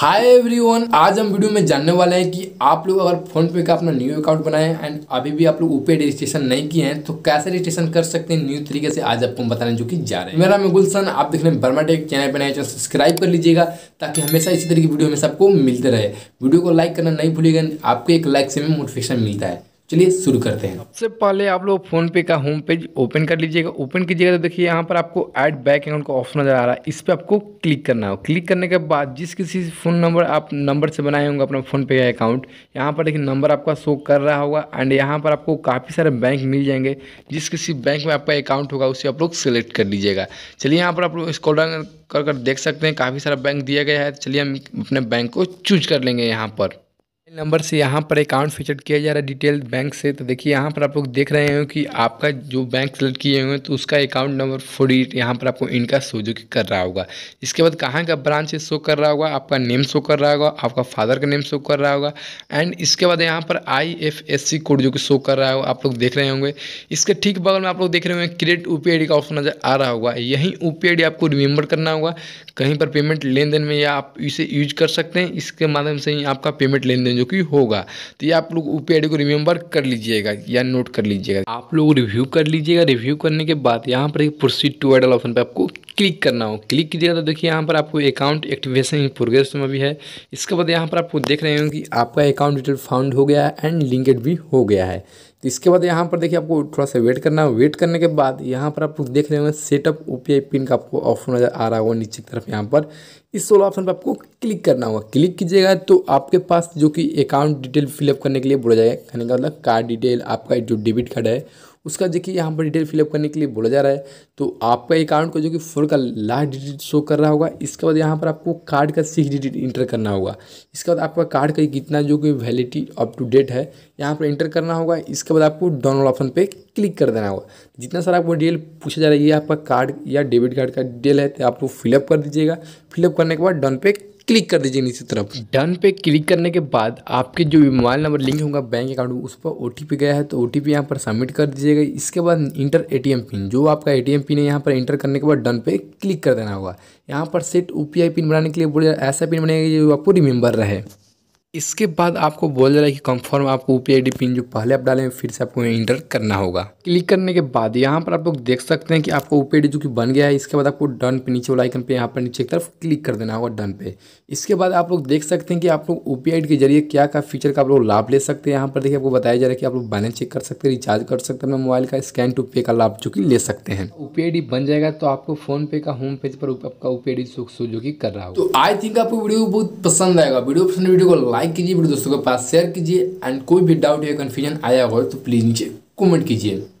hi everyone आज हम video में जानने वाले हैं कि आप लोग अगर फ़ोनपे का अपना न्यू अकाउंट बनाए हैं एंड अभी भी आप लोग ऊपे रजिस्ट्रेशन नहीं किए हैं तो कैसे रजिस्ट्रेशन कर सकते हैं न्यू तरीके से आज आपको बताने जो कि जा रहे हैं मेरा मैं गुलशन आप देख रहे हैं बर्मा टेक चैनल बनाए चैनल सब्सक्राइब कर लीजिएगा ताकि हमेशा इसी तरह की वीडियो हमेशा आपको मिलते रहे वीडियो को लाइक करना नहीं भूलिएगा आपको एक लाइक से में मोटिवेशन मिलता है चलिए शुरू करते हैं सबसे पहले आप लोग फोन पे का होम पेज ओपन कर लीजिएगा ओपन कीजिएगा तो देखिए यहाँ पर आपको ऐड बैक अकाउंट का ऑप्शन नजर आ रहा है इस पर आपको क्लिक करना हो क्लिक करने के बाद जिस किसी फ़ोन नंबर आप नंबर से बनाए होंगे अपना फ़ोन पे का अकाउंट यहाँ पर देखिए नंबर आपका शो कर रहा होगा एंड यहाँ पर आपको काफ़ी सारे बैंक मिल जाएंगे जिस किसी बैंक में आपका अकाउंट होगा उसे आप लोग सेलेक्ट कर लीजिएगा चलिए यहाँ पर आप लोग स्कॉल कर कर देख सकते हैं काफ़ी सारा बैंक दिया गया है चलिए हम अपने बैंक को चूज कर लेंगे यहाँ पर नंबर से यहाँ पर अकाउंट फीचर किया जा रहा है डिटेल बैंक से तो देखिए यहाँ पर आप लोग देख रहे हो कि आपका जो बैंक सेलेक्ट किए हुए हैं तो उसका अकाउंट नंबर फोर एट यहाँ पर आपको इनका शो जो कि कर रहा होगा इसके बाद कहाँ का ब्रांच शो कर रहा होगा आपका नेम शो कर रहा होगा आपका फादर का नेम शो कर रहा होगा एंड इसके बाद यहाँ पर I F S C code जो कि शो कर रहा होगा आप लोग देख रहे होंगे इसके ठीक बगल में आप लोग देख रहे होंगे credit O P I D का ऑप्शन नज़र आ रहा होगा यही ओ पी आई डी आपको रिमेंबर करना होगा कहीं पर पेमेंट लेन देन में या आप इसे यूज कर सकते हैं इसके माध्यम से ही आपका पेमेंट लेन देन जो कि होगा तो ये आप लोग ओ को रिमेंबर कर लीजिएगा या नोट कर लीजिएगा आप लोग रिव्यू कर लीजिएगा रिव्यू करने के बाद यहाँ पर एक प्रोसीड टू एडल ऑप्शन पर आपको क्लिक करना हो क्लिक कीजिएगा तो देखिए यहाँ पर आपको अकाउंट एक्टिवेशन इन प्रोग्रेस में भी है इसके बाद यहाँ पर आपको देख रहे होंगे कि आपका अकाउंट डिटेल फाउंड हो गया है एंड लिंकेड भी हो गया है तो इसके बाद यहाँ पर देखिए आपको थोड़ा सा वेट करना है वेट करने के बाद यहाँ पर आप देख रहे होंगे सेटअप ओ पिन का आपको ऑप्शन नज़र आ रहा होगा नीचे की तरफ यहाँ पर इस सोलह ऑप्शन पर आपको क्लिक करना होगा क्लिक कीजिएगा तो आपके पास जो कि अकाउंट डिटेल फिलअप करने के लिए बोला जाएगा कहने का मतलब कार्ड डिटेल आपका जो डेबिट कार्ड है उसका जो कि यहाँ पर डिटेल फिलअप करने के लिए बोला जा रहा है तो आपका अकाउंट को जो कि फोर का लास्ट डिजिट शो कर रहा होगा इसके बाद यहाँ पर आपको कार्ड का सिक्स डिजिट इंटर करना होगा इसके बाद आपका कार्ड का कितना जो कि वैलिडिटी अप टू डेट है यहाँ पर इंटर करना होगा इसके बाद आपको डाउनलोड ऑप्शन पर क्लिक कर देना होगा जितना सारा आपको डिटेल पूछा जा रहा है ये आपका कार्ड या डेबिट कार्ड का डिटेल है तो आपको फिलअप कर दीजिएगा फिलअप करने के बाद डन पे क्लिक कर दीजिए नीचे तरफ डन पे क्लिक करने के बाद आपके जो मोबाइल नंबर लिंक होगा बैंक अकाउंट उस पर ओ गया है तो ओ टी यहाँ पर सबमिट कर दीजिएगा इसके बाद इंटर ए पिन जो आपका ए पिन है यहाँ पर इंटर करने के बाद डन पे क्लिक कर देना होगा यहाँ पर सेट ओ पिन बनाने के लिए बोले ऐसा पिन बनेगा जो आपको रिमेंबर रहे इसके बाद आपको बोल रहा है कि कंफर्म आपको यू पी पिन जो पहले आप डालें फिर से आपको इंटर करना होगा क्लिक करने के बाद यहाँ पर आप लोग देख सकते हैं कि आपको यू जो कि बन गया है इसके बाद आपको डन पे नीचे वाला आइकन पे यहाँ पर नीचे की तरफ क्लिक कर देना होगा डन पे इसके बाद आप लोग देख सकते हैं कि आप लोग यू के जरिए क्या क्या फीचर का आप लोग लाभ ले सकते हैं यहाँ पर देखिए आपको बताया जा रहा है कि आप लोग बैलेंस चेक कर सकते हैं रिचार्ज कर सकते हैं मोबाइल का स्कैन टू पे का लाभ जो कि ले सकते हैं यू बन जाएगा तो आपको फोन पे का होम पेज पर आपका यू पी आई जो कि कर रहा हो तो आई थिंक आपको वीडियो बहुत पसंद आएगा वीडियो पसंद वीडियो को लाइक लाइक कीजिए वीडियो दोस्तों के पास शेयर कीजिए एंड कोई भी डाउट या कन्फ्यूजन आया हो तो प्लीज़ नीचे कमेंट कीजिए